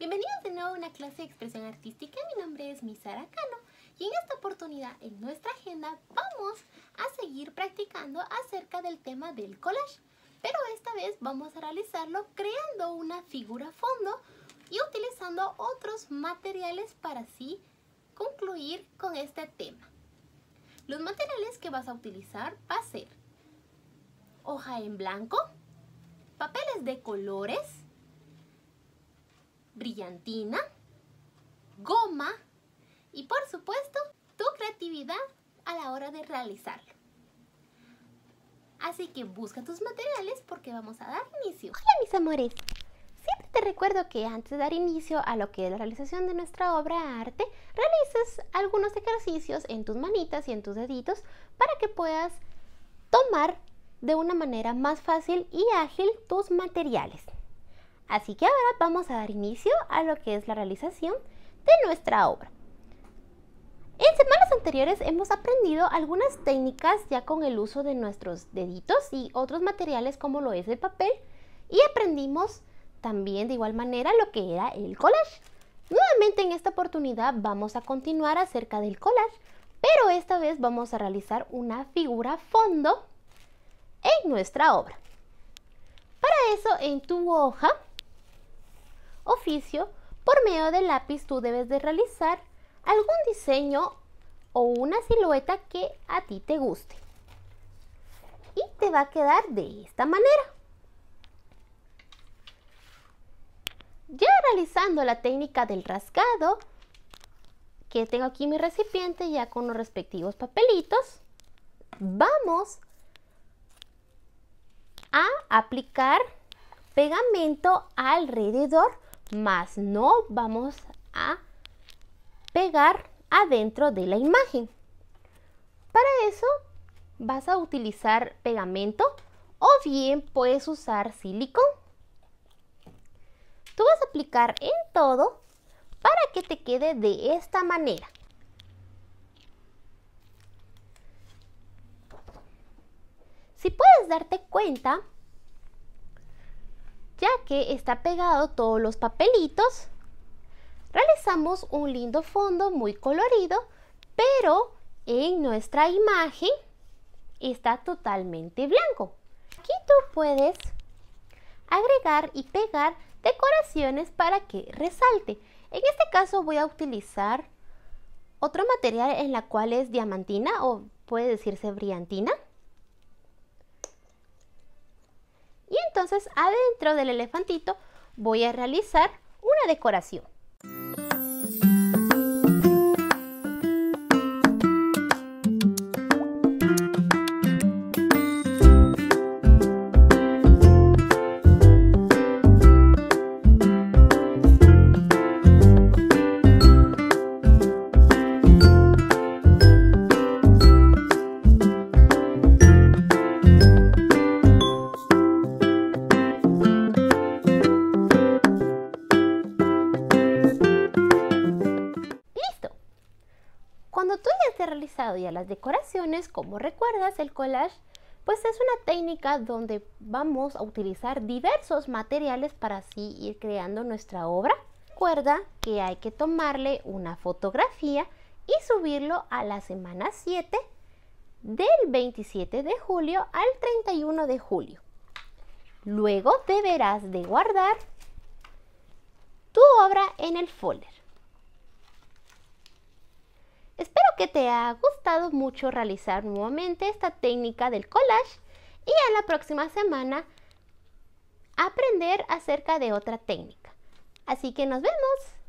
Bienvenidos de nuevo a una clase de expresión artística. Mi nombre es Misara Cano y en esta oportunidad en nuestra agenda vamos a seguir practicando acerca del tema del collage. Pero esta vez vamos a realizarlo creando una figura fondo y utilizando otros materiales para así concluir con este tema. Los materiales que vas a utilizar va a ser hoja en blanco, papeles de colores, brillantina, goma y por supuesto tu creatividad a la hora de realizarlo. Así que busca tus materiales porque vamos a dar inicio. Hola mis amores, siempre te recuerdo que antes de dar inicio a lo que es la realización de nuestra obra de arte, Realices algunos ejercicios en tus manitas y en tus deditos para que puedas tomar de una manera más fácil y ágil tus materiales. Así que ahora vamos a dar inicio a lo que es la realización de nuestra obra. En semanas anteriores hemos aprendido algunas técnicas ya con el uso de nuestros deditos y otros materiales como lo es el papel y aprendimos también de igual manera lo que era el collage. Nuevamente en esta oportunidad vamos a continuar acerca del collage, pero esta vez vamos a realizar una figura fondo en nuestra obra. Para eso en tu hoja oficio, por medio del lápiz tú debes de realizar algún diseño o una silueta que a ti te guste. Y te va a quedar de esta manera. Ya realizando la técnica del rasgado, que tengo aquí mi recipiente ya con los respectivos papelitos, vamos a aplicar pegamento alrededor más no vamos a pegar adentro de la imagen. Para eso vas a utilizar pegamento o bien puedes usar silicón. Tú vas a aplicar en todo para que te quede de esta manera. Si puedes darte cuenta, ya que está pegado todos los papelitos. Realizamos un lindo fondo muy colorido, pero en nuestra imagen está totalmente blanco. Aquí tú puedes agregar y pegar decoraciones para que resalte. En este caso voy a utilizar otro material en la cual es diamantina o puede decirse brillantina. entonces adentro del elefantito voy a realizar una decoración. y a las decoraciones, como recuerdas, el collage pues es una técnica donde vamos a utilizar diversos materiales para así ir creando nuestra obra. Recuerda que hay que tomarle una fotografía y subirlo a la semana 7 del 27 de julio al 31 de julio. Luego deberás de guardar tu obra en el folder. que te ha gustado mucho realizar nuevamente esta técnica del collage y en la próxima semana aprender acerca de otra técnica. Así que nos vemos.